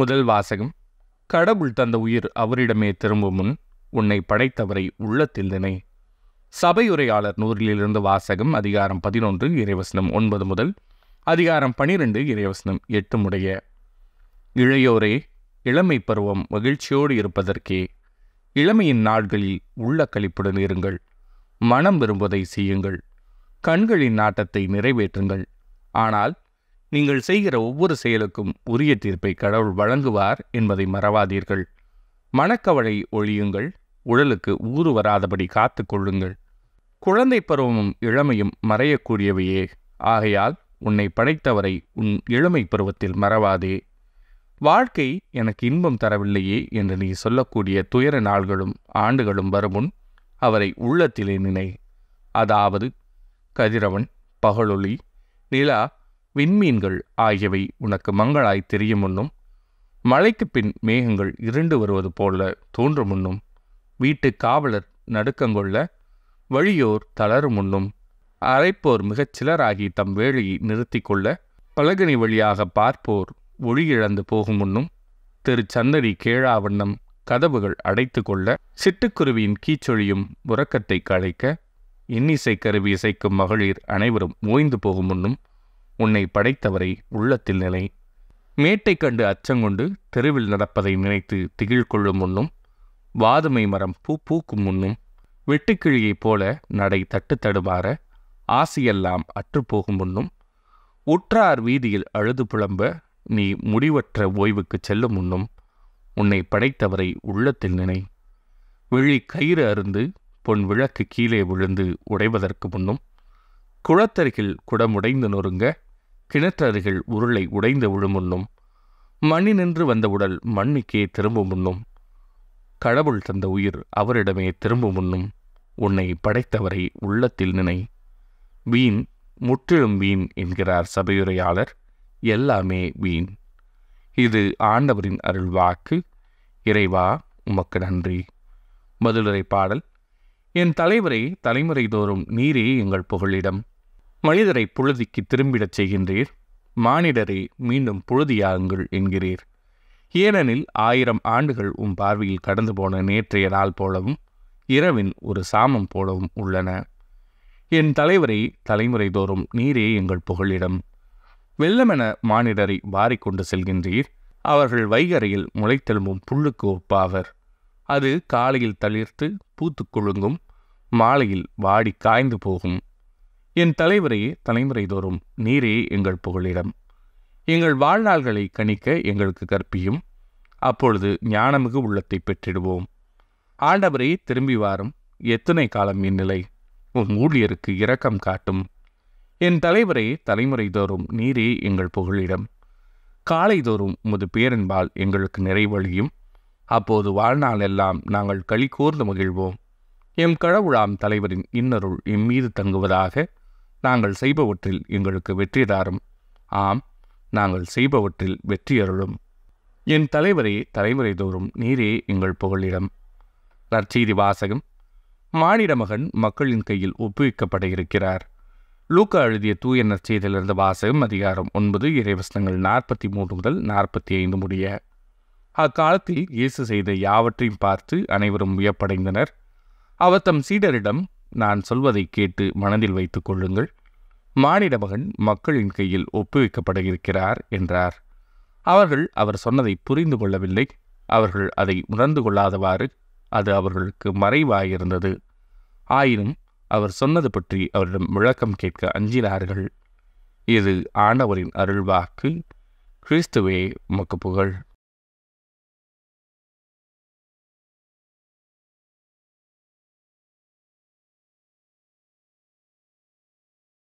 முதல் வாசகம் கடவுள் தந்த உயிர் அவரிடமே திரும்பும் முன் உன்னை படைத்தவரை உள்ளத்தில் தினை சபையுரையாளர் நூறிலிருந்து வாசகம் அதிகாரம் பதினொன்று இறைவசனம் ஒன்பது முதல் அதிகாரம் பனிரெண்டு இறைவசனம் எட்டு முடைய இளையோரே இளமை பருவம் மகிழ்ச்சியோடு இருப்பதற்கே இளமையின் நாட்களில் உள்ள கழிப்புடன் இருங்கள் மனம் விரும்புவதை செய்யுங்கள் கண்களின் நாட்டத்தை நிறைவேற்றுங்கள் ஆனால் நீங்கள் செய்கிற ஒவ்வொரு செயலுக்கும் உரிய தீர்ப்பை கடவுள் வழங்குவார் என்பதை மறவாதீர்கள் மனக்கவலை ஒழியுங்கள் உடலுக்கு ஊறு வராதபடி காத்து கொள்ளுங்கள் குழந்தை பருவமும் இளமையும் மறையக்கூடியவையே ஆகையால் உன்னை படைத்தவரை உன் இளமை பருவத்தில் மறவாதே வாழ்க்கை எனக்கு இன்பம் தரவில்லையே என்று நீ சொல்லக்கூடிய துயர நாள்களும் ஆண்டுகளும் வருமுன் அவரை உள்ளத்திலே நினை அதாவது கதிரவன் பகலொளி நிலா விண்மீன்கள் ஆகியவை உனக்கு மங்களாய் தெரியும் முன்னும் மழைக்கு பின் மேகங்கள் இருண்டு வருவது போல தோன்றும் முன்னும் வீட்டு காவலர் நடுக்கங்கொள்ள வழியோர் தளரும் முன்னும் அரைப்போர் மிகச் சிலராகி தம் வேலையை நிறுத்தி கொள்ள பலகனி வழியாக பார்ப்போர் ஒளியிழந்து போகும் முன்னும் திரு கேழாவண்ணம் கேழா வண்ணம் கதவுகள் அடைத்து கொள்ள சிட்டுக்குருவியின் கீச்சொழியும் உறக்கத்தை களைக்க இன்னிசை கருவி இசைக்கும் மகளிர் அனைவரும் ஓய்ந்து போகும் முன்னும் உன்னை படைத்தவரை உள்ளத்தில் நிலை மேட்டை கண்டு அச்சங்கொண்டு தெருவில் நடப்பதை நினைத்து திகிழ் கொள்ளும் முன்னும் வாதுமை மரம் பூ பூக்கும் முன்னும் வெட்டுக்கிழியைப் போல நடை தட்டு தடுமாற ஆசையெல்லாம் அற்றுப்போகும் முன்னும் உற்றார் வீதியில் அழுது புலம்ப நீ முடிவற்ற ஓய்வுக்கு செல்லும் முன்னும் உன்னை படைத்தவரை உள்ளத்தில் நினை விழி கயிறு அருந்து பொன் விளக்கு கீழே விழுந்து உடைவதற்கு முன்னும் குளத்தருகில் குடமுடைந்து நொறுங்க கிணற்றருகில் உருளை உடைந்து விழுமுன்னும் மண்ணி நின்று வந்த உடல் மண்ணுக்கே திரும்பும் முன்னும் கடவுள் தந்த உயிர் அவரிடமே திரும்பும் முன்னும் உன்னை படைத்தவரை உள்ளத்தில் நினை வீண் முற்றிலும் வீண் என்கிறார் சபையுரையாளர் எல்லாமே வீண் இது ஆண்டவரின் அருள் வாக்கு இறைவா உமக்கு நன்றி மதுரை பாடல் என் தலைவரை தலைமுறை தோறும் நீரே எங்கள் புகழிடம் மனிதரை புழுதிக்கு திரும்பிடச் செய்கின்றீர் மானிடரை மீண்டும் புழுதியாகுங்கள் என்கிறீர் ஏனெனில் ஆயிரம் ஆண்டுகள் உம் பார்வையில் கடந்து போன நேற்றைய நாள் போலவும் இரவின் ஒரு சாமம் போலவும் உள்ளன என் தலைவரை தலைமுறை தோறும் நீரே எங்கள் புகழிடம் வெள்ளமென மானிடரை வாரிக்கொண்டு செல்கின்றீர் அவர்கள் வைகரையில் முளைத்தெழும்பும் புல்லுக்கு ஒப்பாவர் அது காலையில் தளிர்த்து பூத்து மாலையில் வாடி காய்ந்து போகும் என் தலைவரையே தலைமுறை தோறும் நீரே எங்கள் புகழிடம் எங்கள் வாழ்நாள்களை கணிக்க எங்களுக்கு கற்பியும் அப்பொழுது ஞானமிகு உள்ளத்தை பெற்றிடுவோம் ஆண்டவரே திரும்பி வாரும் எத்தனை காலம் இந்நிலை உன் ஊழியருக்கு இரக்கம் காட்டும் என் தலைவரே தலைமுறை தோறும் நீரே எங்கள் புகழிடம் காலைதோறும் உமது பேரன்பால் எங்களுக்கு நிறைவழியும் அப்போது வாழ்நாளெல்லாம் நாங்கள் களி கூர்ந்து மகிழ்வோம் எம் கடவுளாம் தலைவரின் இன்னருள் எம்மீது தங்குவதாக நாங்கள் செய்பவற்றில் எங்களுக்கு வெற்றி தாரும் ஆம் நாங்கள் செய்பவற்றில் வெற்றி அருளும் என் தலைவரே தலைமுறை தோறும் நீரே எங்கள் புகழிடம் நற்செய்தி வாசகம் மானிட மகன் மக்களின் கையில் ஒப்புவிக்கப்பட இருக்கிறார் லூக்கா எழுதிய தூய நற்செய்தியிலிருந்து வாசகம் அதிகாரம் ஒன்பது இறைவசனங்கள் நாற்பத்தி மூன்று முதல் நாற்பத்தி ஐந்து முடிய அக்காலத்தில் இயேசு செய்த யாவற்றையும் பார்த்து அனைவரும் வியப்படைந்தனர் அவர் தம் சீடரிடம் நான் சொல்வதை கேட்டு மனதில் வைத்துக் கொள்ளுங்கள் மானிட மகன் மக்களின் கையில் ஒப்புவிக்கப்பட இருக்கிறார் என்றார் அவர்கள் அவர் சொன்னதை புரிந்து கொள்ளவில்லை அவர்கள் அதை உணர்ந்து கொள்ளாதவாறு அது அவர்களுக்கு மறைவாயிருந்தது ஆயினும் அவர் சொன்னது பற்றி அவரிடம் விளக்கம் கேட்க அஞ்சினார்கள் இது ஆண்டவரின் அருள்வாக்கு கிறிஸ்துவே மக்கு புகழ்